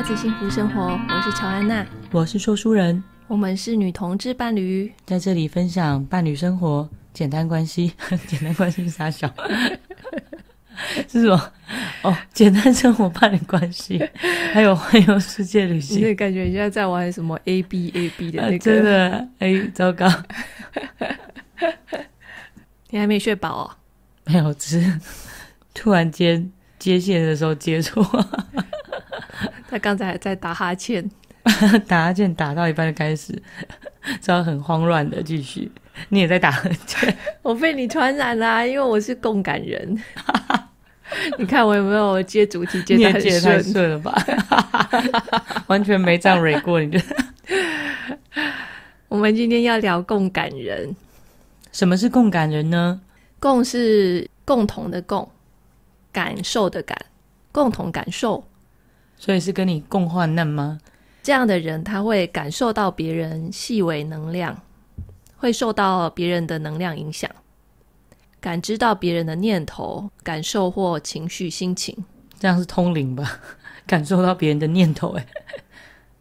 过上幸福生活，我是乔安娜，我是说书人，我们是女同志伴侣，在这里分享伴侣生活、简单关系、简单关系、傻小？是什么？哦，简单生活伴侣关系，还有环游世界旅行，感觉你现在玩什么 A B A B 的那个，真的哎，糟糕，你还没睡饱哦？没有，只是突然间。接线的时候接错，他刚才还在打哈欠，打哈欠打到一半就开始，这 样很慌乱的继续。你也在打哈欠，我被你传染啦，因为我是共感人。你看我有没有接主题接？你接的太顺了吧，完全没这样瑞过。你觉得？我们今天要聊共感人，什么是共感人呢？共是共同的共。感受的感，共同感受，所以是跟你共患难吗？这样的人他会感受到别人细微能量，会受到别人的能量影响，感知到别人的念头、感受或情绪、心情。这样是通灵吧？感受到别人的念头，哎，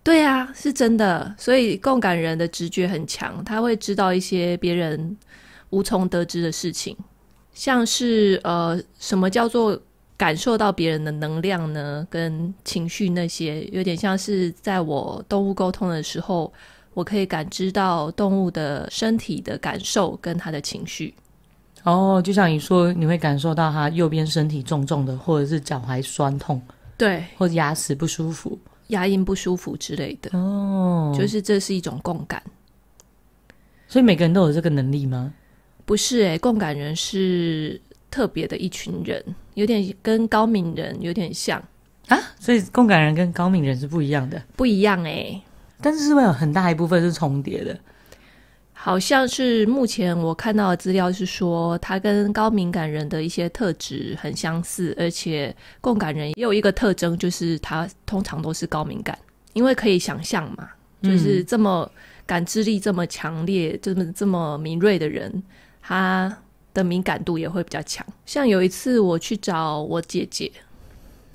对啊，是真的。所以共感人的直觉很强，他会知道一些别人无从得知的事情。像是呃，什么叫做感受到别人的能量呢？跟情绪那些，有点像是在我动物沟通的时候，我可以感知到动物的身体的感受跟他的情绪。哦，就像你说，你会感受到他右边身体重重的，或者是脚踝酸痛，对，或者牙齿不舒服、牙龈不舒服之类的。哦，就是这是一种共感。所以每个人都有这个能力吗？不是哎，共感人是特别的一群人，有点跟高敏人有点像啊，所以共感人跟高敏人是不一样的，不一样哎，但是是不是有很大一部分是重叠的？好像是目前我看到的资料是说，他跟高敏感人的一些特质很相似，而且共感人也有一个特征，就是他通常都是高敏感，因为可以想象嘛，就是这么感知力这么强烈，这么这么敏锐的人。他的敏感度也会比较强，像有一次我去找我姐姐，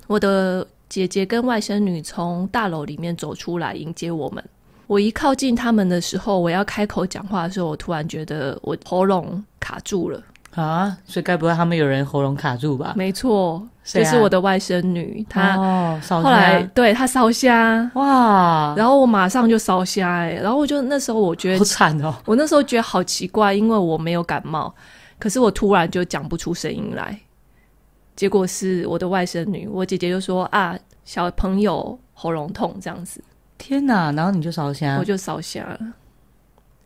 我的姐姐跟外甥女从大楼里面走出来迎接我们，我一靠近他们的时候，我要开口讲话的时候，我突然觉得我喉咙卡住了。啊！所以该不会他们有人喉咙卡住吧？没错，就是我的外甥女，她后来对她烧虾哇，然后我马上就烧虾哎，然后我就那时候我觉得好惨哦，我那时候觉得好奇怪，因为我没有感冒，可是我突然就讲不出声音来，结果是我的外甥女，我姐姐就说啊，小朋友喉咙痛这样子，天哪！然后你就烧虾，我就烧虾了，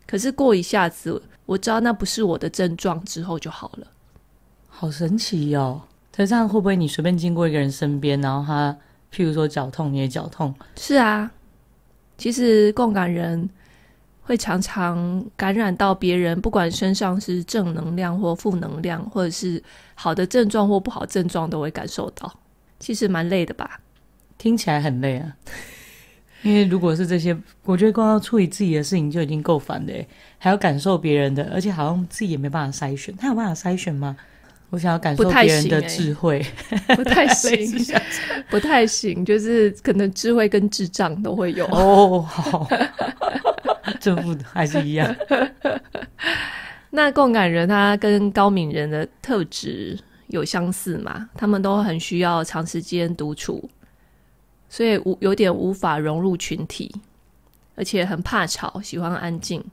可是过一下子。我知道那不是我的症状之后就好了，好神奇哟！这样会不会你随便经过一个人身边，然后他，譬如说脚痛，你也脚痛？是啊，其实共感人会常常感染到别人，不管身上是正能量或负能量，或者是好的症状或不好症状，都会感受到。其实蛮累的吧？听起来很累啊。因为如果是这些，我觉得光要处理自己的事情就已经够烦的，还要感受别人的，而且好像自己也没办法筛选。他有办法筛选吗？我想要感受别人的智慧，不太行，不太行，就是可能智慧跟智障都会有哦。好，正 负还是一样。那共感人他跟高敏人的特质有相似嘛？他们都很需要长时间独处。所以无有点无法融入群体，而且很怕吵，喜欢安静，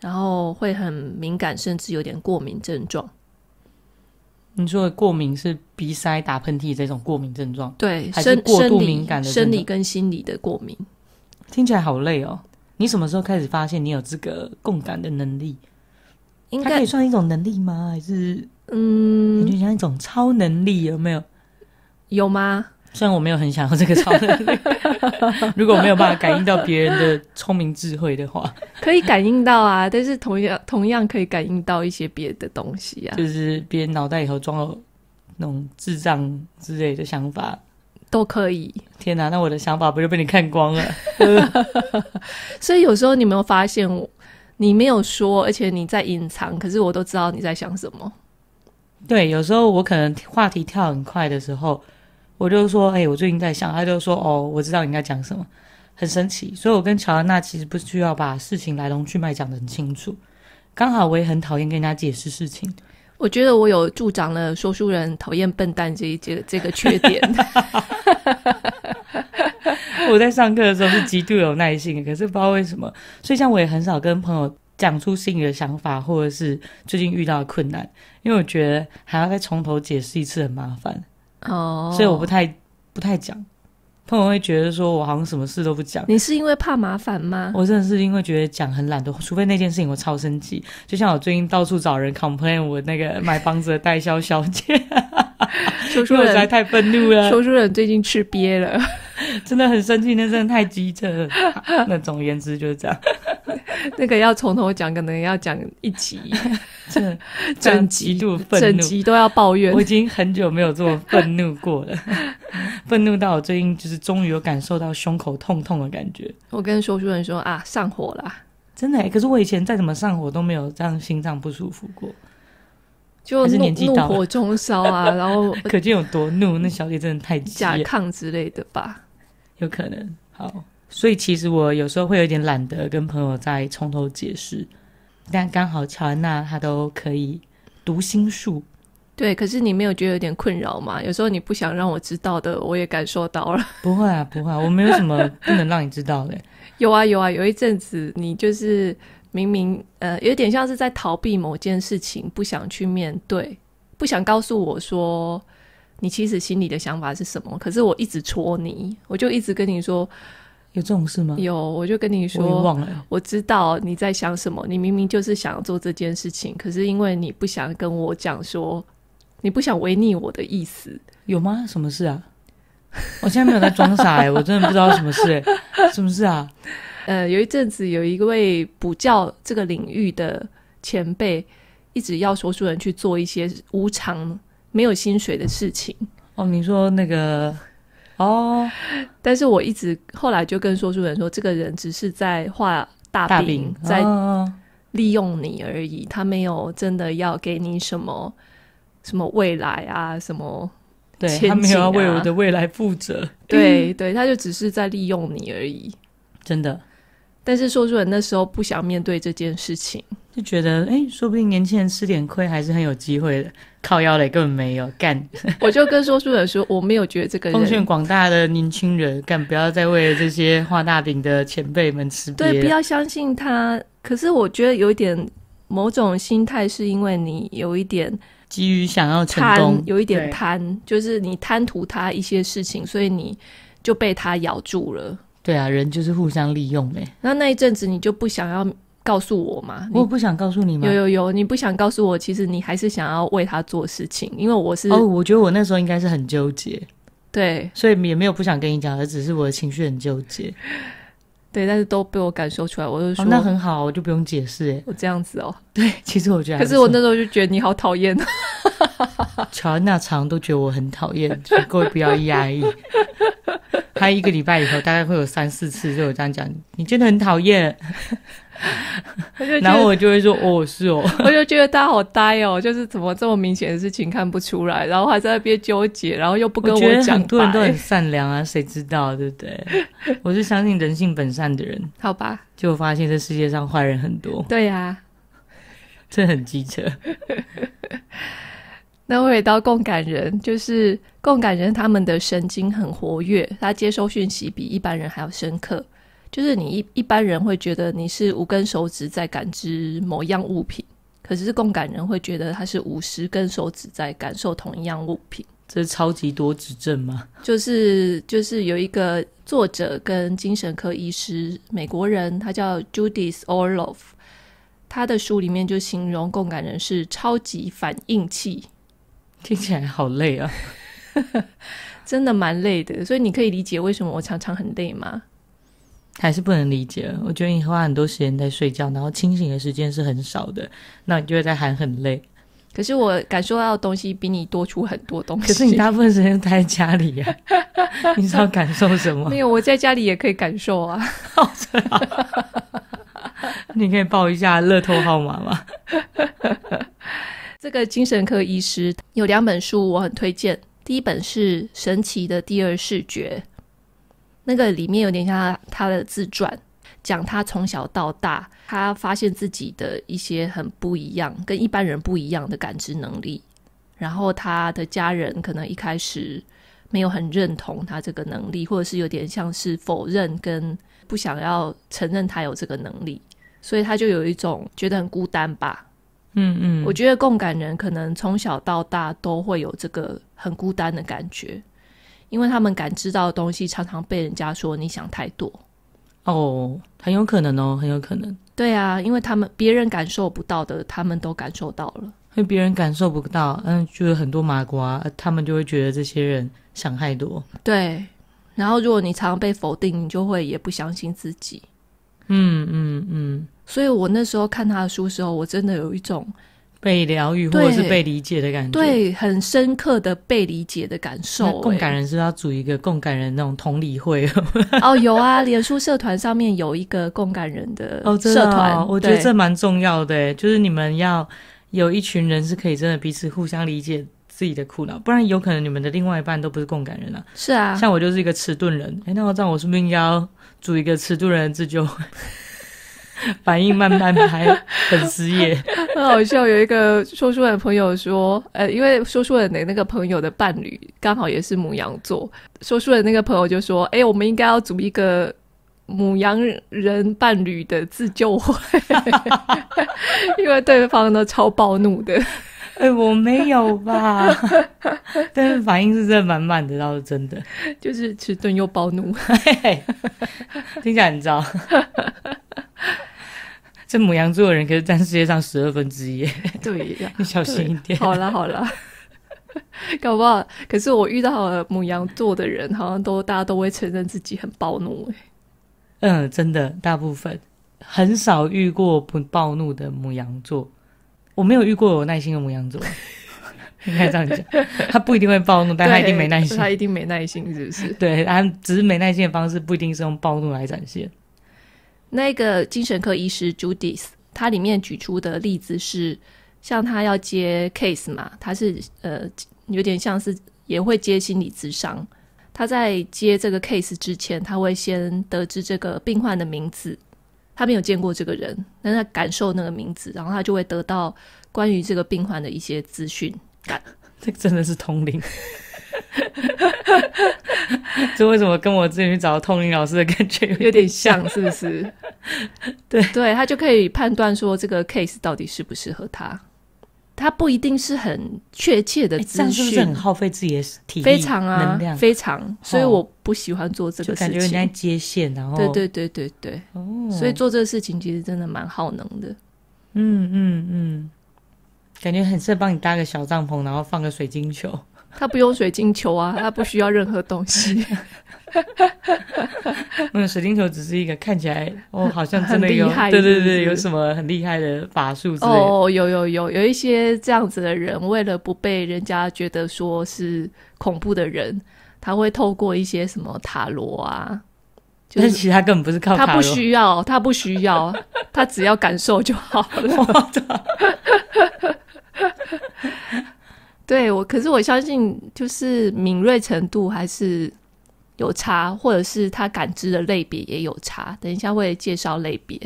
然后会很敏感，甚至有点过敏症状。你说过敏是鼻塞、打喷嚏这种过敏症状？对，还是过度敏感的生理跟心理的过敏？听起来好累哦！你什么时候开始发现你有这个共感的能力？应该可以算一种能力吗？还是嗯，就像一种超能力？有没有？有吗？虽然我没有很想要这个 超能力，如果没有办法感应到别人的聪明智慧的话，可以感应到啊！但是同样同样可以感应到一些别的东西啊，就是别人脑袋里头装有那种智障之类的想法，都可以。天哪，那我的想法不就被你看光了？所以有时候你没有发现我，你没有说，而且你在隐藏，可是我都知道你在想什么。对，有时候我可能话题跳很快的时候。我就说，哎，我最近在想。他就说，哦，我知道你应该讲什么，很神奇。所以，我跟乔安娜其实不需要把事情来龙去脉讲的很清楚。刚好我也很讨厌跟人家解释事情。我觉得我有助长了说书人讨厌笨蛋这一这这个缺点。我在上课的时候是极度有耐心，可是不知道为什么，所以像我也很少跟朋友讲出心里的想法，或者是最近遇到的困难，因为我觉得还要再从头解释一次很麻烦。哦，所以我不太不太讲，朋友会觉得说我好像什么事都不讲。你是因为怕麻烦吗？我真的是因为觉得讲很懒惰，除非那件事情我超生气，就像我最近到处找人 complain 我那个买房子的代销小姐。说 书人太愤怒了，说书人最近吃瘪了，真的很生气，那真的太激车了。那总言之就是这样，那个要从头讲，可能要讲一集，真整集都愤怒，整集都要抱怨。我已经很久没有这么愤怒过了，愤怒到我最近就是终于有感受到胸口痛痛的感觉。我跟说书人说啊，上火了，真的。可是我以前再怎么上火都没有样心脏不舒服过。就怒怒火中烧啊，然后 可见有多怒，那小姐真的太假抗之类的吧？有可能。好，所以其实我有时候会有点懒得跟朋友再从头解释，但刚好乔安娜她都可以读心术。对，可是你没有觉得有点困扰吗？有时候你不想让我知道的，我也感受到了。不会啊，不会，啊，我没有什么不能让你知道的。有啊，有啊，有一阵子你就是。明明呃，有点像是在逃避某件事情，不想去面对，不想告诉我说你其实心里的想法是什么。可是我一直戳你，我就一直跟你说，有这种事吗？有，我就跟你说，忘了，我知道你在想什么。你明明就是想做这件事情，可是因为你不想跟我讲，说你不想违逆我的意思，有吗？什么事啊？我现在没有在装傻哎，我真的不知道什么事，什么事啊？呃，有一阵子，有一位补教这个领域的前辈，一直要说书人去做一些无偿、没有薪水的事情。哦，你说那个，哦，但是我一直后来就跟说书人说，这个人只是在画大饼，在利用你而已。他没有真的要给你什么什么未来啊，什么对他没有要为我的未来负责。对对，他就只是在利用你而已，真的。但是说书人那时候不想面对这件事情，就觉得哎，说不定年轻人吃点亏还是很有机会的，靠腰的根本没有干。我就跟说书人说，我没有觉得这个。奉劝广大的年轻人，干不要再为了这些画大饼的前辈们吃。对，不要相信他。可是我觉得有一点，某种心态是因为你有一点急于想要成功，有一点贪，就是你贪图他一些事情，所以你就被他咬住了。对啊，人就是互相利用呗。那那一阵子你就不想要告诉我嘛？我不想告诉你吗？有有有，你不想告诉我，其实你还是想要为他做事情，因为我是哦，我觉得我那时候应该是很纠结，对，所以也没有不想跟你讲，而只是我的情绪很纠结，对，但是都被我感受出来，我就说那很好，我就不用解释，哎，我这样子哦，对，其实我觉得，可是我那时候就觉得你好讨厌乔安娜常都觉得我很讨厌，各位不要压抑。他一个礼拜以后，大概会有三四次，就有这样讲：“你真的很讨厌。”然后我就会说：“哦，是哦。”我就觉得他好呆哦，就是怎么这么明显的事情看不出来，然后还在那边纠结，然后又不跟我讲。我觉得突然都很善良啊，谁知道对不对？我是相信人性本善的人。好吧，就发现这世界上坏人很多。对呀，这很机车。那回到共感人，就是共感人他们的神经很活跃，他接收讯息比一般人还要深刻。就是你一一般人会觉得你是五根手指在感知某样物品，可是共感人会觉得他是五十根手指在感受同一样物品。这是超级多指症吗？就是就是有一个作者跟精神科医师美国人，他叫 Judith Orloff，他的书里面就形容共感人是超级反应器。听起来好累啊，真的蛮累的。所以你可以理解为什么我常常很累吗？还是不能理解？我觉得你花很多时间在睡觉，然后清醒的时间是很少的，那你就会在喊很累。可是我感受到的东西比你多出很多东西。可是你大部分时间待在家里呀，你知道感受什么？没有，我在家里也可以感受啊。你可以报一下乐透号码吗？这个精神科医师有两本书，我很推荐。第一本是《神奇的第二视觉》，那个里面有点像他的自传，讲他从小到大，他发现自己的一些很不一样，跟一般人不一样的感知能力。然后他的家人可能一开始没有很认同他这个能力，或者是有点像是否认跟不想要承认他有这个能力，所以他就有一种觉得很孤单吧。嗯嗯，我觉得共感人可能从小到大都会有这个很孤单的感觉，因为他们感知到的东西常常被人家说你想太多，哦，很有可能哦，很有可能。对啊，因为他们别人感受不到的，他们都感受到了。因为别人感受不到，嗯，就是很多麻瓜，他们就会觉得这些人想太多。对，然后如果你常常被否定，你就会也不相信自己。嗯嗯嗯，所以我那时候看他的书时候，我真的有一种被疗愈或者是被理解的感觉，对，很深刻的被理解的感受。共感人是要组一个共感人那种同理会 哦，有啊，脸书社团上面有一个共感人的 社团，我觉得这蛮重要的，就是你们要有一群人是可以真的彼此互相理解自己的苦恼，不然有可能你们的另外一半都不是共感人啊。是啊，像我就是一个迟钝人，哎，那我这样我是不是应该？组一个吃住人自救，反应慢半拍，很失业，很好笑。有一个说书人朋友说，呃，因为说书人的那个朋友的伴侣刚好也是母羊座，说书人那个朋友就说，哎，我们应该要组一个母羊人伴侣的自救会，因为对方呢超暴怒的。哎，我没有吧，但是反应是这满满的倒是真的，就是迟钝又暴怒，听起来很糟。这母羊座的人可是占世界上十二分之一，对，你小心一点。好了好了，搞不好可是我遇到了母羊座的人，好像都大家都会承认自己很暴怒。哎，嗯，真的，大部分很少遇过不暴怒的母羊座。我没有遇过有耐心的母羊座，应该这样讲，他不一定会暴怒，但他一定没耐心。他一定没耐心，是不是？对，他只是没耐心的方式，不一定是用暴怒来展现。那个精神科医师 Judith，他里面举出的例子是，像他要接 case 嘛，他是呃有点像是也会接心理咨商。他在接这个 case 之前，他会先得知这个病患的名字。他没有见过这个人，但他感受那个名字，然后他就会得到关于这个病患的一些资讯。感，这真的是通灵。这为什么跟我之前去找通灵老师的感觉有点像，是不是？对，对，他就可以判断说这个 case 到底适不适合他。它不一定是很确切的资讯，很耗费自己的体力、非常啊，非常，所以我不喜欢做这个事情。感觉人家接线，然后对对对对对，哦，所以做这个事情其实真的蛮耗能的。嗯嗯嗯，感觉很适合帮你搭个小帐篷，然后放个水晶球。他不用水晶球啊，他不需要任何东西。那个水晶球只是一个看起来哦，好像真的有，对对对，有什么很厉害的法术之类的哦，有有有，有一些这样子的人，为了不被人家觉得说是恐怖的人，他会透过一些什么塔罗啊，但是其他根本不是靠他不需要，他不需要，他只要感受就好了。对我，可是我相信，就是敏锐程度还是有差，或者是他感知的类别也有差。等一下会介绍类别。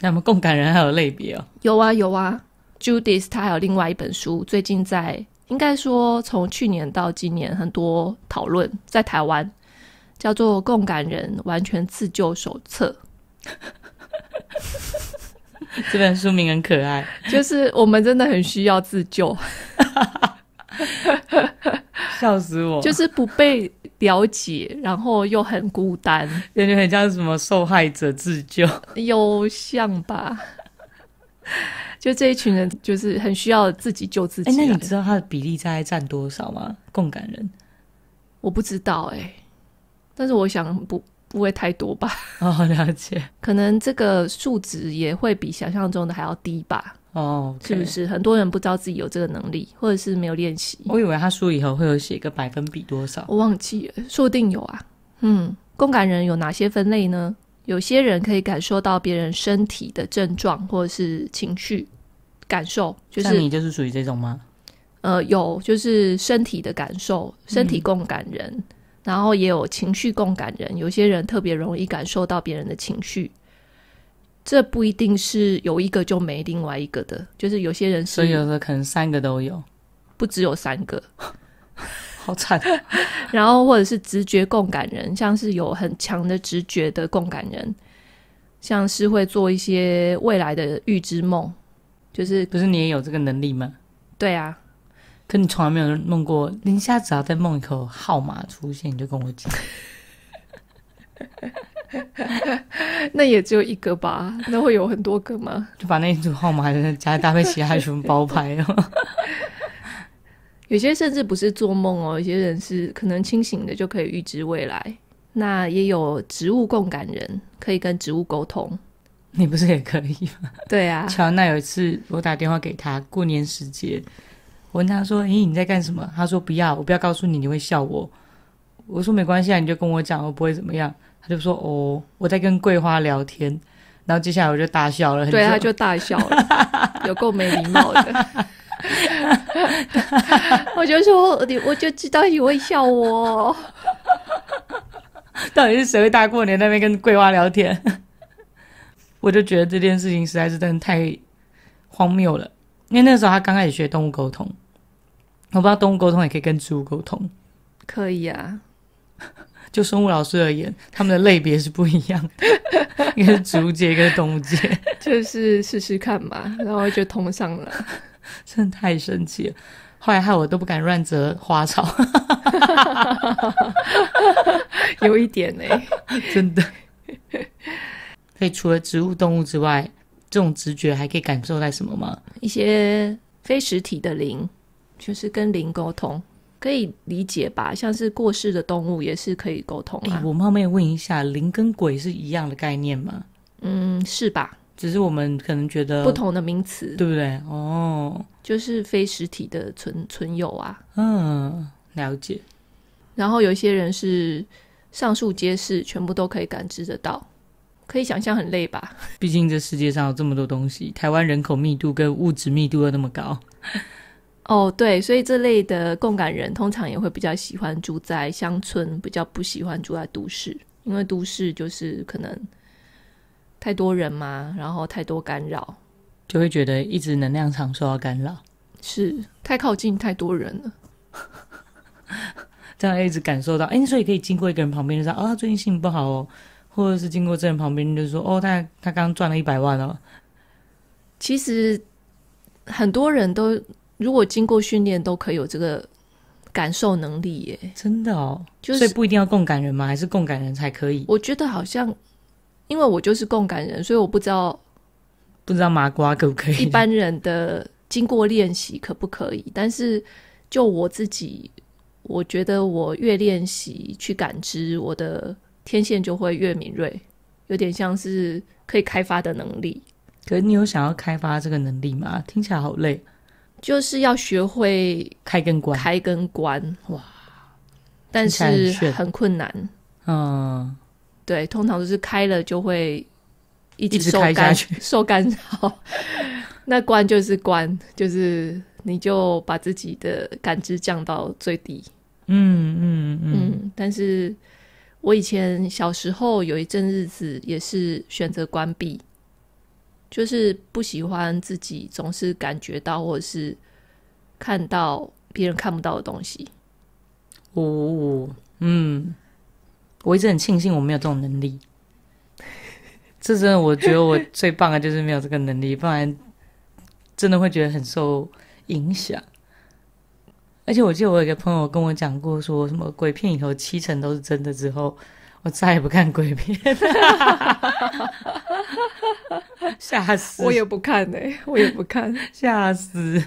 那么共感人还有类别哦？有啊有啊，Judith 他有另外一本书，最近在应该说从去年到今年很多讨论，在台湾叫做《共感人完全自救手册》。这本书名很可爱，就是我们真的很需要自救，笑死我！就是不被了解，然后又很孤单，感觉很像什么受害者自救，有像吧？就这一群人，就是很需要自己救自己。那你知道他的比例大概占多少吗？共感人，我不知道哎，但是我想不。不会太多吧？哦，了解。可能这个数值也会比想象中的还要低吧？哦，是不是很多人不知道自己有这个能力，或者是没有练习？我以为他说以后会有写个百分比多少，我忘记了，说不定有啊。嗯，共感人有哪些分类呢？有些人可以感受到别人身体的症状或者是情绪感受，就是你就是属于这种吗？呃，有，就是身体的感受，身体共感人。然后也有情绪共感人，有些人特别容易感受到别人的情绪，这不一定是有一个就没另外一个的，就是有些人是，所以有的可能三个都有，不只有三个，好惨。然后或者是直觉共感人，像是有很强的直觉的共感人，像是会做一些未来的预知梦，就是不是你也有这个能力吗？对啊。可你从来没有弄过，你下次只要在梦里头号码出现，你就跟我讲。那也只有一个吧？那会有很多个吗？就把那一组号码，加搭配其他什么包牌哦？有些甚至不是做梦哦，有些人是可能清醒的就可以预知未来。那也有植物共感人，可以跟植物沟通。你不是也可以吗？对啊，乔娜有一次，我打电话给他，过年时节。我问他说：“诶，你在干什么？”他说：“不要，我不要告诉你，你会笑我。”我说：“没关系啊，你就跟我讲，我不会怎么样。”他就说：“哦，我在跟桂花聊天。”然后接下来我就大笑了。对，他就大笑了，有够没礼貌的。我就说：“你，我就知道你会笑我。”到底是谁会大过年那边跟桂花聊天？我就觉得这件事情实在是真的太荒谬了，因为那时候他刚开始学动物沟通。我不知道动物沟通也可以跟植物沟通，可以啊。就生物老师而言，他们的类别是不一样，一 个是植物界，一个是动物界。就是试试看嘛，然后就通上了，真的太神奇了。后来害我都不敢乱折花草，有一点呢，真的。所以除了植物、动物之外，这种直觉还可以感受在什么吗？一些非实体的灵。就是跟灵沟通，可以理解吧？像是过世的动物也是可以沟通。我冒昧问一下，灵跟鬼是一样的概念吗？嗯，是吧？只是我们可能觉得不同的名词，对不对？哦，就是非实体的存存有啊。嗯，了解。然后有些人是上述皆是，全部都可以感知得到。可以想象很累吧？毕竟这世界上有这么多东西，台湾人口密度跟物质密度又那么高。哦，对，所以这类的共感人通常也会比较喜欢住在乡村，比较不喜欢住在都市，因为都市就是可能太多人嘛，然后太多干扰，就会觉得一直能量场受到干扰，是太靠近太多人了，这样一直感受到。哎，所以可以经过一个人旁边就说啊，最近心情不好哦，或者是经过这人旁边就说哦，他他刚赚了一百万哦。其实很多人都。如果经过训练都可以有这个感受能力耶，真的哦，所以不一定要共感人吗？还是共感人才可以？我觉得好像，因为我就是共感人，所以我不知道不知道麻瓜可不可以？一般人的经过练习可不可以？但是就我自己，我觉得我越练习去感知，我的天线就会越敏锐，有点像是可以开发的能力。可你有想要开发这个能力吗？听起来好累。就是要学会开跟关，开跟关，哇！但是很困难，嗯，对，通常都是开了就会一直受干受干扰，那关就是关，就是你就把自己的感知降到最低，嗯嗯嗯。但是我以前小时候有一阵日子也是选择关闭。就是不喜欢自己总是感觉到，或者是看到别人看不到的东西。哦，嗯，我一直很庆幸我没有这种能力。这真的，我觉得我最棒的就是没有这个能力，不然真的会觉得很受影响。而且我记得我有个朋友跟我讲过，说什么鬼片里头七成都是真的，之后我再也不看鬼片 吓死！我也不看哎，我也不看，吓死！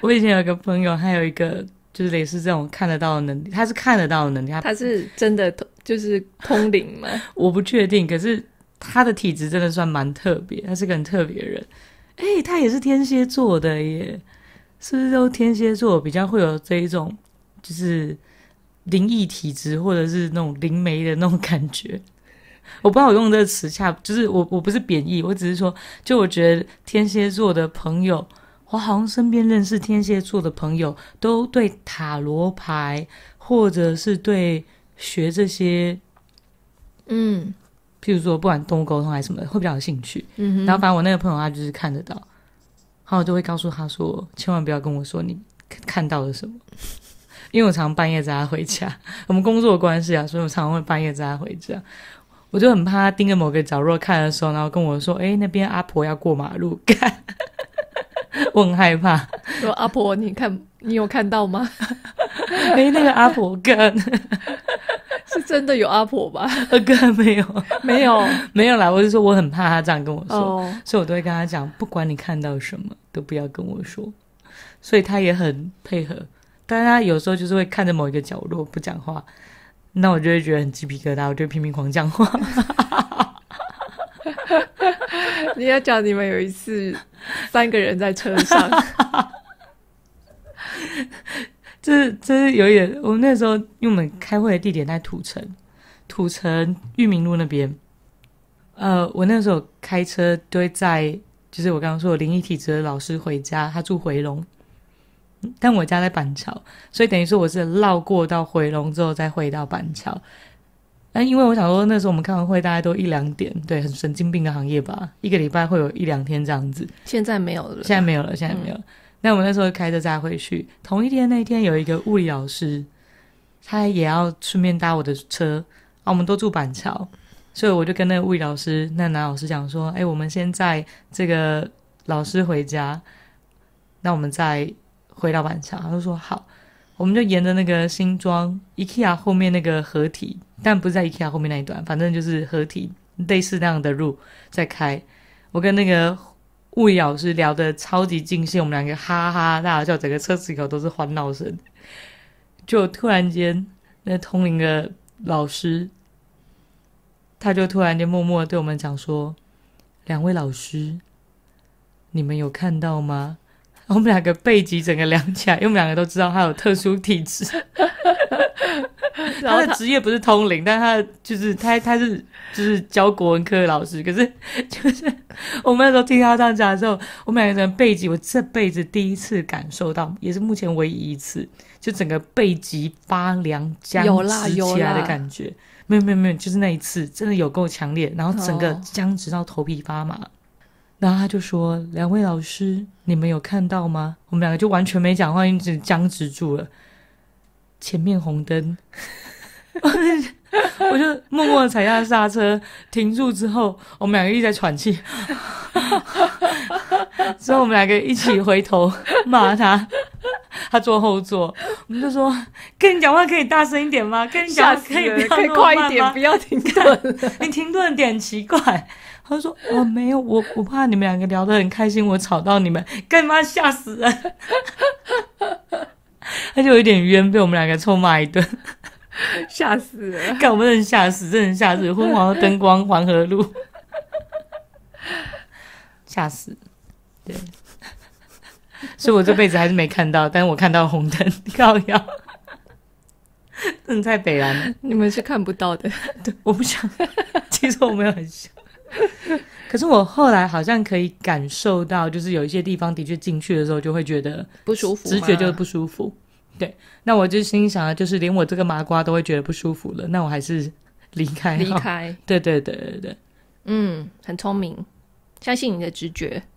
我以前有个朋友，他有一个就是类似这种看得到的能力，他是看得到的能力，他是真的通就是通灵吗？我不确定，可是他的体质真的算蛮特别，他是个很特别人。哎，他也是天蝎座的耶，是不是都天蝎座比较会有这一种就是灵异体质或者是那种灵媒的那种感觉？我不知道用这个词恰就是我我不是贬义，我只是说，就我觉得天蝎座的朋友，我好像身边认识天蝎座的朋友，都对塔罗牌或者是对学这些，嗯，譬如说不管动物沟通还是什么，会比较有兴趣。然后反正我那个朋友他就是看得到，然后我就会告诉他说，千万不要跟我说你看到了什么，因为我常半夜载他回家，我们工作关系啊，所以我常会半夜载他回家。我就很怕他盯着某个角落看的时候，然后跟我说：“哎，那边阿婆要过马路。”干，我很害怕。说阿婆，你看你有看到吗？没 那个阿婆跟 是真的有阿婆吧？跟哥没有，没有，没有啦。我是说我很怕他这样跟我说，所以我都会跟他讲，不管你看到什么都不要跟我说。所以他也很配合，但是他有时候就是会看着某一个角落不讲话。那我就会觉得很鸡皮疙瘩，我就拼命狂讲话。你要讲你们有一次三个人在车上，这这是有点。我们那时候因为我们开会的地点在土城，土城裕民路那边。呃，我那时候开车堆在，就是我刚刚说我灵异体质的老师回家，他住回龙。但我家在板桥，所以等于说我是绕过到回龙之后再回到板桥。那因为我想说那时候我们开完会大概都一两点，对，很神经病的行业吧。一个礼拜会有一两天这样子。现在没有了，现在没有了，现在没有。那我们那时候开车再回去。同一天那天有一个物理老师，他也要顺便搭我的车啊。我们都住板桥，所以我就跟那个物理老师那男老师讲说：“哎，我们先载这个老师回家，那我们再。”回老板车，他就说好，我们就沿着那个新庄 IKEA 后面那个合体，但不是在 IKEA 后面那一段，反正就是合体类似那样的路在开。我跟那个物理老师聊的超级尽兴，我们两个哈哈大笑，整个车子里头都是欢闹声。就突然间，那通灵的老师，他就突然间默默对我们讲说：“两位老师，你们有看到吗？”我们两个背脊整个凉起来，因为我们两个都知道他有特殊体质。他的职业不是通灵，但他就是他，他是就是教国文科的老师。可是就是我们那时候听他这样讲的时候，我们两个人背脊，我这辈子第一次感受到，也是目前唯一一次，就整个背脊发凉、僵直起来的感觉。没有，没有，没有，就是那一次真的有够强烈，然后整个僵直到头皮发麻。然后他就说：“两位老师，你们有看到吗？我们两个就完全没讲话，一直僵持住了。前面红灯，我就默默踩下刹车，停住之后，我们两个一直在喘气。之后我们两个一起回头骂他，他坐后座，我们就说：‘跟你讲话可以大声一点吗？跟你讲可以可以快一点，不要停顿。你停顿点奇怪。’”他说：“我没有，我我怕你们两个聊得很开心，我吵到你们，干嘛吓死人？” 他就有点冤，被我们两个臭骂一顿，吓死！看我们真吓死，真吓死！昏黄的灯光，黄河路，吓死！对，所以我这辈子还是没看到，但是我看到红灯高遥，你在 北蓝，你们是看不到的。对，我不想，其实我没有很想。可是我后来好像可以感受到，就是有一些地方的确进去的时候就会觉得不舒服，直觉就是不舒服。对，那我就心想啊，就是连我这个麻瓜都会觉得不舒服了，那我还是离开，离开。对对对对对，嗯，很聪明，相信你的直觉。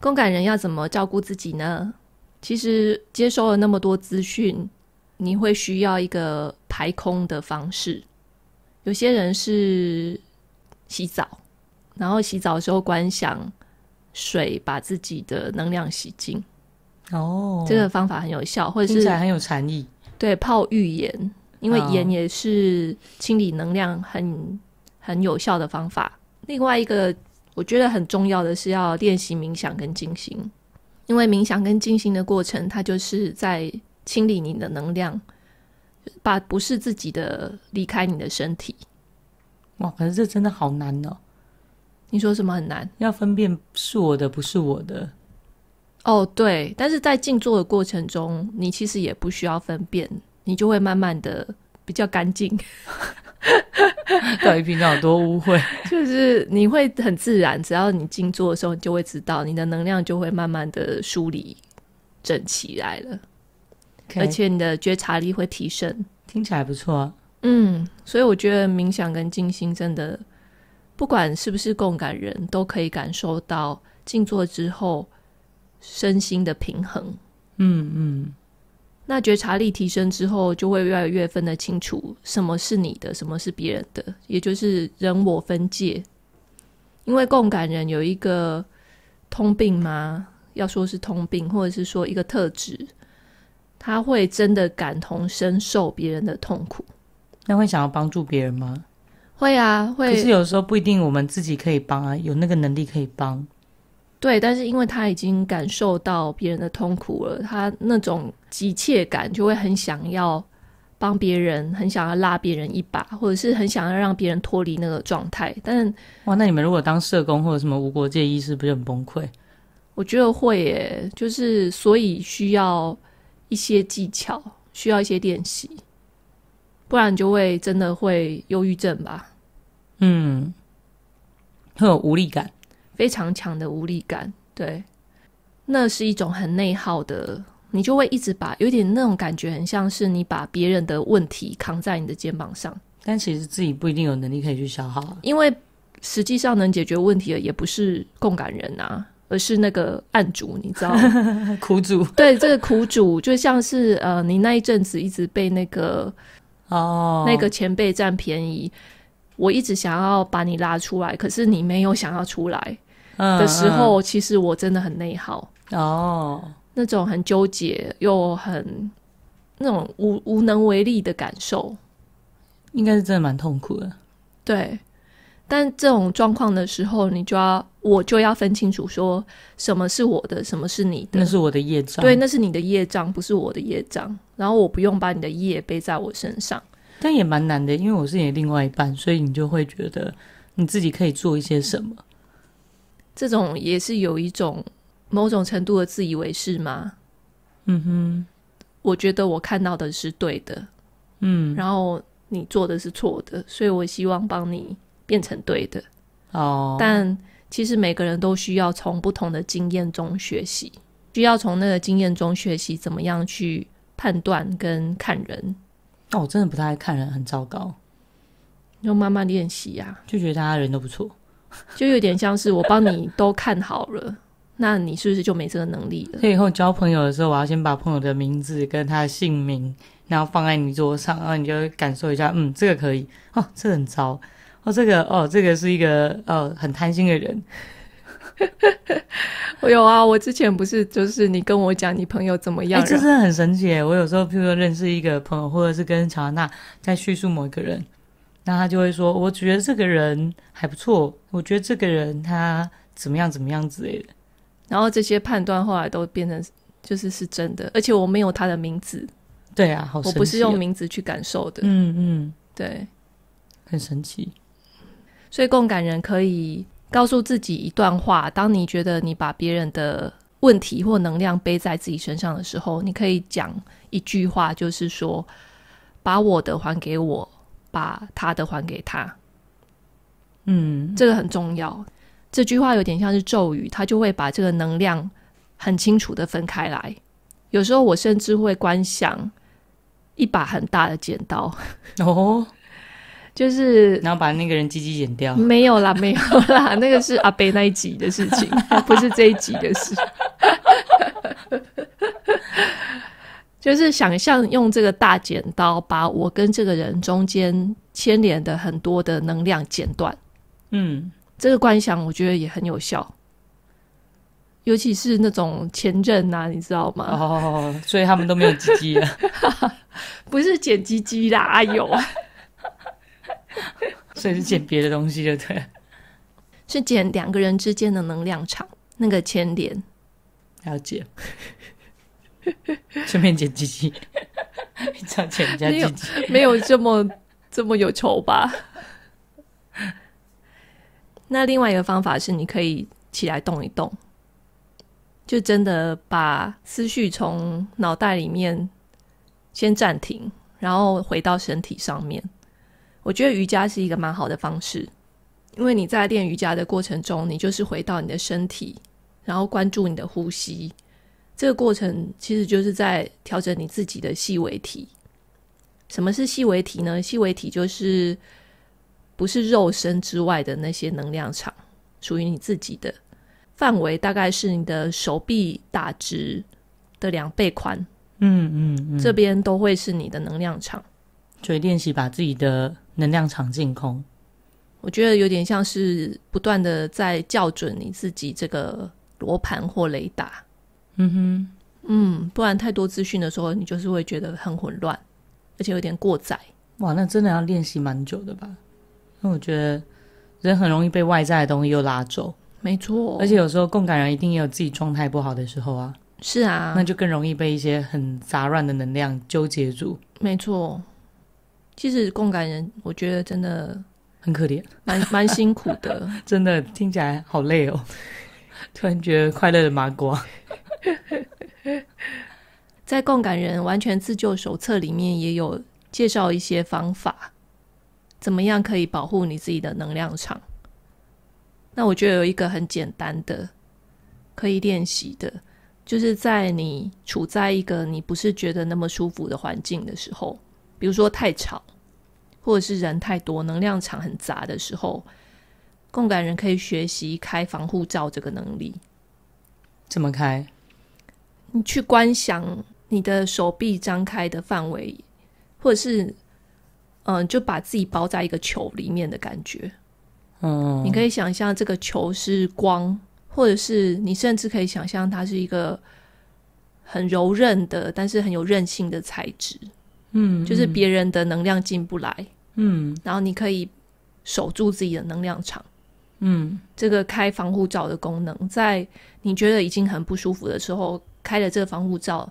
共感人要怎么照顾自己呢？其实接收了那么多资讯，你会需要一个排空的方式。有些人是洗澡，然后洗澡的时候观想水把自己的能量洗净。哦，这个方法很有效，或者是很有禅意。对，泡浴盐，因为盐也是清理能量很很有效的方法。另外一个我觉得很重要的是要练习冥想跟静心，因为冥想跟静心的过程，它就是在清理你的能量。把不是自己的离开你的身体，哇！反正这真的好难哦！你说什么很难？要分辨是我的，不是我的。哦，对。但是在静坐的过程中，你其实也不需要分辨，你就会慢慢的比较干净。到底平常有多污秽？就是你会很自然，只要你静坐的时候，你就会知道，你的能量就会慢慢的梳理整齐来了。而且你的觉察力会提升，听起来不错。嗯，所以我觉得冥想跟静心真的，不管是不是共感人，都可以感受到静坐之后身心的平衡。嗯嗯，那觉察力提升之后，就会越来越分得清楚什么是你的，什么是别人的，也就是人我分界。因为共感人有一个通病吗？要说是通病，或者是说一个特质？他会真的感同身受别人的痛苦，那会想要帮助别人吗？会啊，会。可是有时候不一定，我们自己可以帮啊，有那个能力可以帮。对，但是因为他已经感受到别人的痛苦了，他那种急切感就会很想要帮别人，很想要拉别人一把，或者是很想要让别人脱离那个状态。但哇，那你们如果当社工或者什么无国界医师，不是很崩溃？我觉得会诶，就是所以需要。一些技巧需要一些练习，不然就会真的会忧郁症吧。嗯，很有无力感，非常强的无力感。对，那是一种很内耗的，你就会一直把有点那种感觉，很像是你把别人的问题扛在你的肩膀上。但其实自己不一定有能力可以去消耗，因为实际上能解决问题的也不是共感人啊。而是那个暗主，你知道 苦主对这个苦主，就像是呃，你那一阵子一直被那个哦那个前辈占便宜，我一直想要把你拉出来，可是你没有想要出来的时候，其实我真的很内耗哦，那种很纠结又很那种无无能为力的感受，应该是真的蛮痛苦的。对，但这种状况的时候，你就要。我就要分清楚，说什么是我的，什么是你的。那是我的业障。对，那是你的业障，不是我的业障。然后我不用把你的业背在我身上。但也蛮难的，因为我是你的另外一半，所以你就会觉得你自己可以做一些什么。这种也是有一种某种程度的自以为是吗？嗯哼，我觉得我看到的是对的。嗯，然后你做的是错的，所以我希望帮你变成对的。哦，但。其实每个人都需要从不同的经验中学习，需要从那个经验中学习怎么样去判断跟看人。那我真的不太爱看人，很糟糕。要慢慢练习呀。就觉得大家人都不错，就有点像是我帮你都看好了，那你是不是就没这个能力了？所以以后交朋友的时候，我要先把朋友的名字跟他的姓名，然后放在你桌上，然后你就感受一下，嗯，这个可以，哦，这很糟。哦，这个哦，这个是一个哦，很贪心的人。我 有啊，我之前不是就是你跟我讲你朋友怎么样？哎，这是很神奇。我有时候譬如认识一个朋友，或者是跟乔安娜在叙述某一个人，那他就会说：“我觉得这个人还不错，我觉得这个人他怎么样怎么样之类的。”然后这些判断后来都变成就是是真的，而且我没有他的名字。对啊，好，我不是用名字去感受的。嗯嗯，对，很神奇。所以共感人可以告诉自己一段话：，当你觉得你把别人的问题或能量背在自己身上的时候，你可以讲一句话，就是说：“把我的还给我，把他的还给他。”嗯，这个很重要。这句话有点像是咒语，他就会把这个能量很清楚的分开来。有时候我甚至会观想一把很大的剪刀。哦。就是，然后把那个人鸡鸡剪掉？没有啦，没有啦，那个是阿北那一集的事情，不是这一集的事。就是想象用这个大剪刀，把我跟这个人中间牵连的很多的能量剪断。嗯，这个观想我觉得也很有效，尤其是那种前任啊，你知道吗？哦，所以他们都没有鸡鸡了，不是剪鸡鸡啦，有 所以是捡别的东西，对了，对？是捡两个人之间的能量场，那个牵连。了解。顺便捡鸡鸡，想捡人家鸡鸡，没有这么这么有仇吧？那另外一个方法是，你可以起来动一动，就真的把思绪从脑袋里面先暂停，然后回到身体上面。我觉得瑜伽是一个蛮好的方式，因为你在练瑜伽的过程中，你就是回到你的身体，然后关注你的呼吸，这个过程其实就是在调整你自己的细微体。什么是细微体呢？细微体就是不是肉身之外的那些能量场，属于你自己的范围，大概是你的手臂打直的两倍宽。嗯嗯嗯，这边都会是你的能量场，所以练习把自己的。能量场净空，我觉得有点像是不断的在校准你自己这个罗盘或雷达。嗯哼，嗯，不然太多资讯的时候，你就是会觉得很混乱，而且有点过载。哇，那真的要练习蛮久的吧？那我觉得人很容易被外在的东西又拉走。没错，而且有时候共感人一定也有自己状态不好的时候啊。是啊，那就更容易被一些很杂乱的能量纠结住。没错。其实共感人，我觉得真的很可怜，蛮蛮辛苦的。真的听起来好累哦，突然觉得快乐的麻瓜。在《共感人完全自救手册》里面也有介绍一些方法，怎么样可以保护你自己的能量场？那我觉得有一个很简单的可以练习的，就是在你处在一个你不是觉得那么舒服的环境的时候。比如说太吵，或者是人太多，能量场很杂的时候，共感人可以学习开防护罩这个能力。怎么开？你去观想你的手臂张开的范围，或者是嗯，就把自己包在一个球里面的感觉。嗯，你可以想象这个球是光，或者是你甚至可以想象它是一个很柔韧的，但是很有韧性的材质。嗯，就是别人的能量进不来，嗯，然后你可以守住自己的能量场，嗯，这个开防护罩的功能，在你觉得已经很不舒服的时候，开了这个防护罩，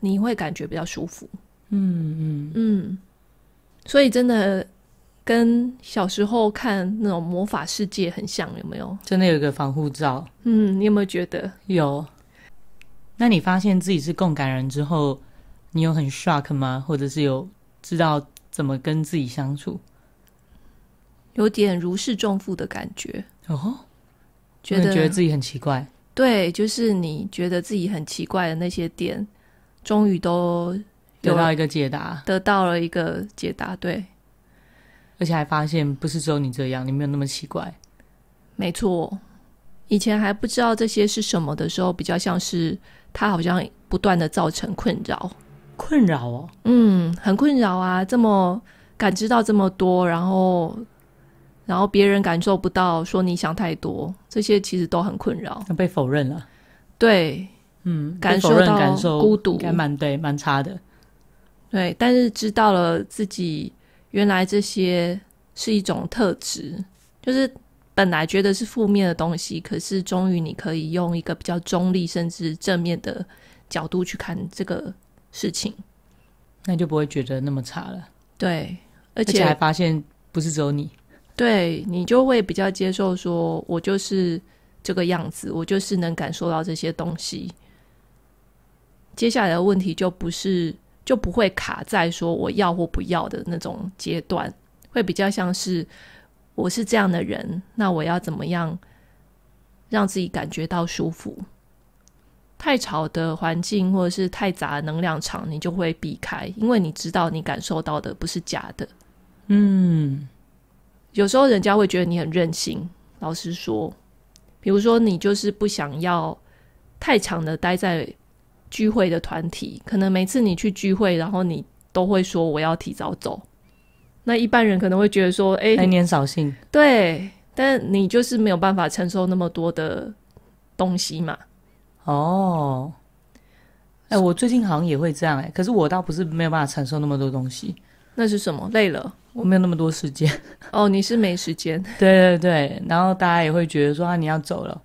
你会感觉比较舒服，嗯嗯嗯。所以真的跟小时候看那种魔法世界很像，有没有？真的有一个防护罩，嗯，你有没有觉得有？那你发现自己是共感人之后？你有很 shock 吗？或者是有知道怎么跟自己相处？有点如释重负的感觉。哦，觉得觉得自己很奇怪。对，就是你觉得自己很奇怪的那些点，终于都得到一个解答，得到了一个解答。对，而且还发现不是只有你这样，你没有那么奇怪。没错，以前还不知道这些是什么的时候，比较像是它好像不断的造成困扰。困扰哦，嗯，很困扰啊！这么感知到这么多，然后，然后别人感受不到，说你想太多，这些其实都很困扰。被否认了，对，嗯，感受到孤独，蛮对，蛮差的。对，但是知道了自己原来这些是一种特质，就是本来觉得是负面的东西，可是终于你可以用一个比较中立甚至正面的角度去看这个。事情，那就不会觉得那么差了。对，而且还发现不是只有你，对你就会比较接受，说我就是这个样子，我就是能感受到这些东西。接下来的问题就不是就不会卡在说我要或不要的那种阶段，会比较像是我是这样的人，那我要怎么样让自己感觉到舒服。太吵的环境，或者是太杂能量场，你就会避开，因为你知道你感受到的不是假的。嗯，有时候人家会觉得你很任性。老实说，比如说你就是不想要太长的待在聚会的团体，可能每次你去聚会，然后你都会说我要提早走。那一般人可能会觉得说：“哎，来年扫兴。”对，但你就是没有办法承受那么多的东西嘛。哦，哎，我最近好像也会这样哎，可是我倒不是没有办法承受那么多东西。那是什么？累了，我没有那么多时间。哦，你是没时间。对对对，然后大家也会觉得说啊，你要走了。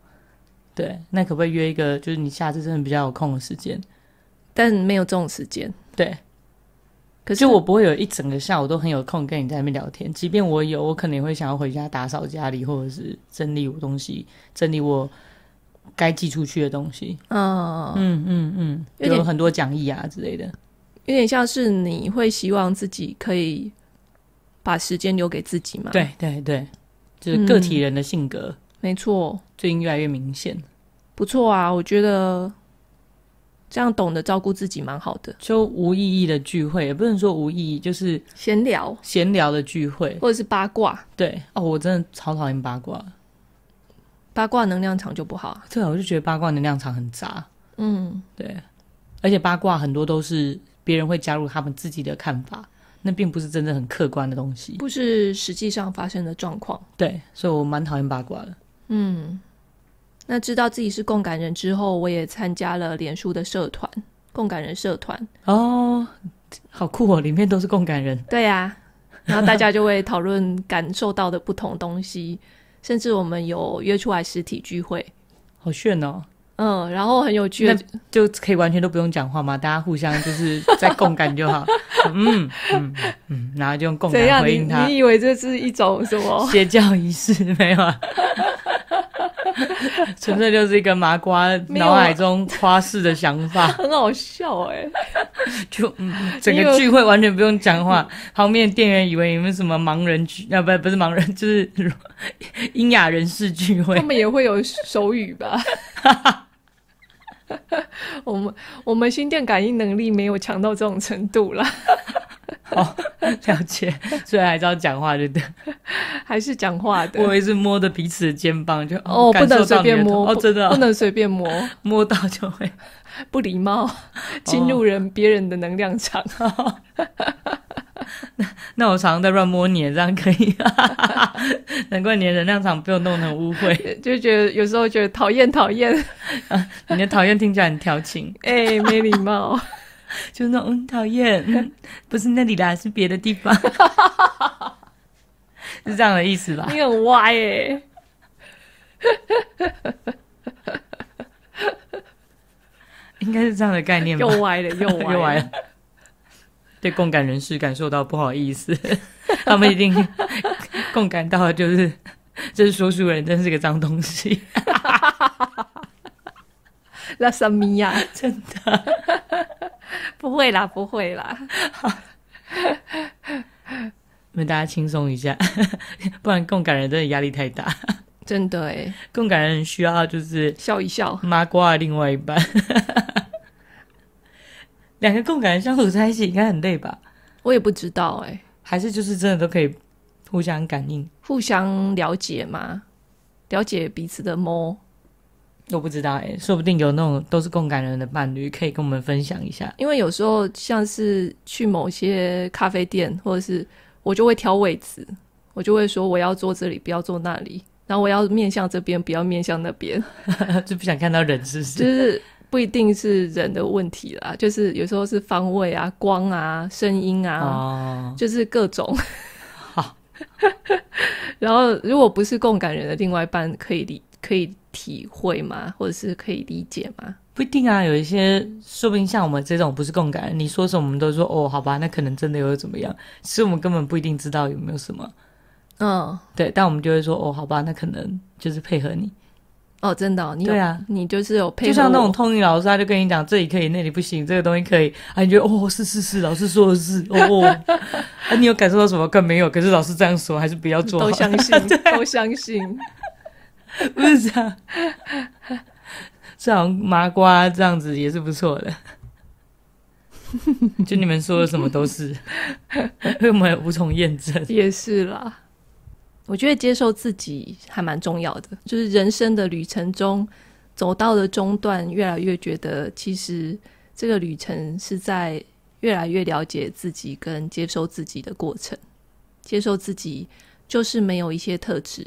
对，那可不可以约一个？就是你下次真的比较有空的时间，但没有这种时间。对，可是就我不会有一整个下午都很有空跟你在那边聊天。即便我有，我可能会想要回家打扫家里，或者是整理我东西，整理我。该寄出去的东西，嗯嗯嗯嗯，有很多讲义啊之类的，有点像是你会希望自己可以把时间留给自己吗？对对对，就是个体人的性格，没错，最近越来越明显，不错啊，我觉得这样懂得照顾自己蛮好的。就无意义的聚会，也不能说无意义，就是闲聊，闲聊的聚会，或者是八卦。对哦，我真的超讨厌八卦。八卦能量场就不好，对啊，我就觉得八卦能量场很杂。嗯，对，而且八卦很多都是别人会加入他们自己的看法，那并不是真的很客观的东西，不是实际上发生的状况。对，所以我蛮讨厌八卦的。嗯，那知道自己是共感人之后，我也参加了脸书的社团——共感人社团。哦，好酷哦，里面都是共感人。对啊，然后大家就会讨论感受到的不同东西。甚至我们有约出来实体聚会，好炫哦！嗯，然后很有趣，就可以完全都不用讲话嘛，大家互相就是在共感就好，嗯嗯嗯，然后就用共感回应他。你以为这是一种什么 邪教仪式？没有。啊。纯粹就是一个麻瓜脑海中花式的想法，很好笑哎！就整个聚会完全不用讲话，旁边店员以为你们什么盲人聚，啊不不是盲人，就是 英雅人士聚会，他们也会有手语吧？我们我们心电感应能力没有强到这种程度了。哦，了解，虽然还是要讲话，对不对？还是讲话的。我也是摸着彼此的肩膀，就哦，不能随便摸，哦，真的，不能随便摸，摸到就会不礼貌，侵入人别人的能量场。那我常常在乱摸你，这样可以吗？难怪你的能量场被我弄成污秽，就觉得有时候觉得讨厌讨厌你的讨厌听起来很调情，哎，没礼貌。就那种讨厌，不是那里啦，是别的地方，是这样的意思吧？你很歪耶，应该是这样的概念。又歪了，又歪了。对共感人士感受到不好意思，他们一定共感到就是，这是说书人，真是个脏东西。拉萨米亚，真的。不会啦，不会啦。好，为大家轻松一下，不然共感人真的压力太大。真的哎，共感人需要就是笑一笑，麻瓜另外一半。两个共感人相处在一起应该很累吧？我也不知道哎，还是就是真的都可以互相感应、互相了解嘛，了解彼此的猫。我不知道哎，说不定有那种都是共感人的伴侣，可以跟我们分享一下。因为有时候像是去某些咖啡店，或者是我就会挑位置，我就会说我要坐这里，不要坐那里，然后我要面向这边，不要面向那边，就不想看到人是。就是不一定是人的问题啦，就是有时候是方位啊、光啊、声音啊，就是各种。好，然后如果不是共感人的另外一半，可以理可以。体会吗，或者是可以理解吗？不一定啊，有一些，说不定像我们这种不是共感，你说什么我们都说哦，好吧，那可能真的有怎么样？其实我们根本不一定知道有没有什么，嗯，对，但我们就会说哦，好吧，那可能就是配合你。哦，真的，你对啊，你就是有配合。就像那种通译老师，他就跟你讲这里可以，那里不行，这个东西可以，啊，你觉得哦，是是是，老师说的是，哦哦，啊，你有感受到什么？更没有，可是老师这样说，还是不要做，都相信，都相信。不是 这样，这样麻瓜这样子也是不错的。就你们说的什么都是，我们也无从验证。也是啦，我觉得接受自己还蛮重要的。就是人生的旅程中，走到了中段，越来越觉得其实这个旅程是在越来越了解自己跟接受自己的过程。接受自己就是没有一些特质。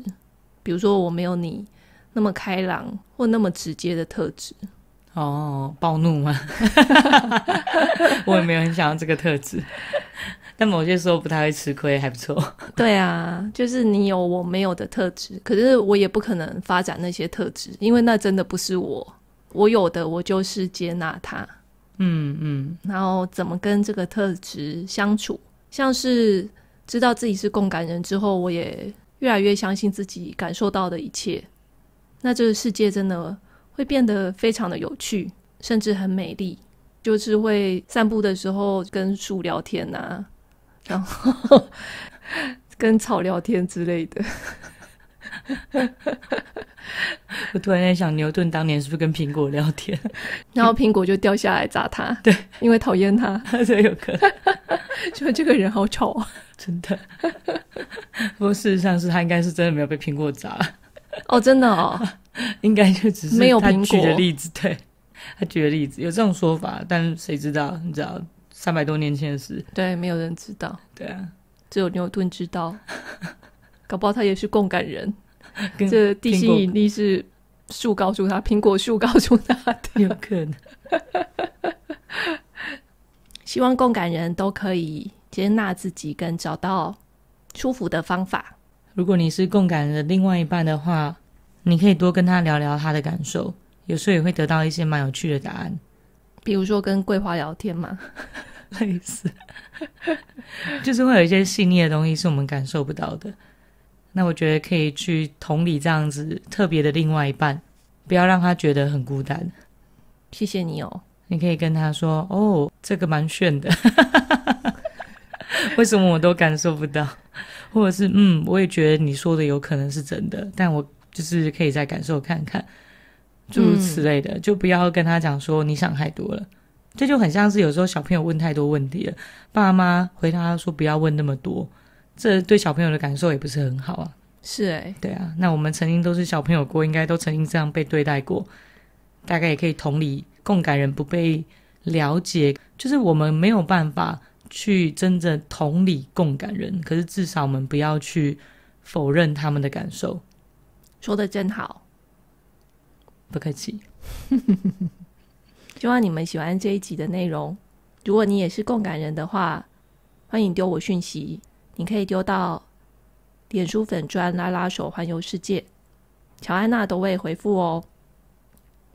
比如说，我没有你那么开朗或那么直接的特质。哦，暴怒吗？我也没有很想要这个特质，但某些时候不太会吃亏，还不错。对啊，就是你有我没有的特质，可是我也不可能发展那些特质，因为那真的不是我。我有的，我就是接纳它。嗯嗯。然后怎么跟这个特质相处？像是知道自己是共感人之后，我也。越来越相信自己感受到的一切，那这个世界真的会变得非常的有趣，甚至很美丽。就是会散步的时候跟树聊天呐，然后 跟草聊天之类的。我突然在想，牛顿当年是不是跟苹果聊天，然后苹果就掉下来砸他？对，因为讨厌他。这有可能，就这个人好丑啊。真的，不过事实上是他应该是真的没有被苹果砸哦，真的哦，应该就只是有他举的例子，对，他举的例子有这种说法，但谁知道？你知道三百多年前的事，对，没有人知道，对啊，只有牛顿知道。搞不好他也是共感人，这地心引力是树告诉他，苹果树告诉他，的有可能。希望共感人都可以。接纳自己，跟找到舒服的方法。如果你是共感的另外一半的话，你可以多跟他聊聊他的感受，有时候也会得到一些蛮有趣的答案。比如说跟桂花聊天嘛，类似，就是会有一些细腻的东西是我们感受不到的。那我觉得可以去同理这样子特别的另外一半，不要让他觉得很孤单。谢谢你哦，你可以跟他说哦，这个蛮炫的。为什么我都感受不到，或者是嗯，我也觉得你说的有可能是真的，但我就是可以再感受看看，诸如此类的，就不要跟他讲说你想太多了，这就很像是有时候小朋友问太多问题了，爸妈回答说不要问那么多，这对小朋友的感受也不是很好啊。是哎，对啊，那我们曾经都是小朋友过，应该都曾经这样被对待过，大概也可以同理，共感人不被了解，就是我们没有办法。去真正同理共感人，可是至少我们不要去否认他们的感受。说的真好，不客气。希望你们喜欢这一集的内容。如果你也是共感人的话，欢迎丢我讯息。你可以丢到脸书粉砖拉拉手环游世界，乔安娜都会回复哦。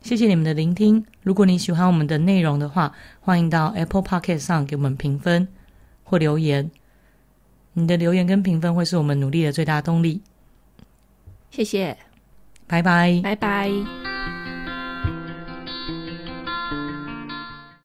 谢谢你们的聆听。如果你喜欢我们的内容的话，欢迎到 Apple p o c k e t 上给我们评分或留言。你的留言跟评分会是我们努力的最大动力。谢谢，拜拜，拜拜。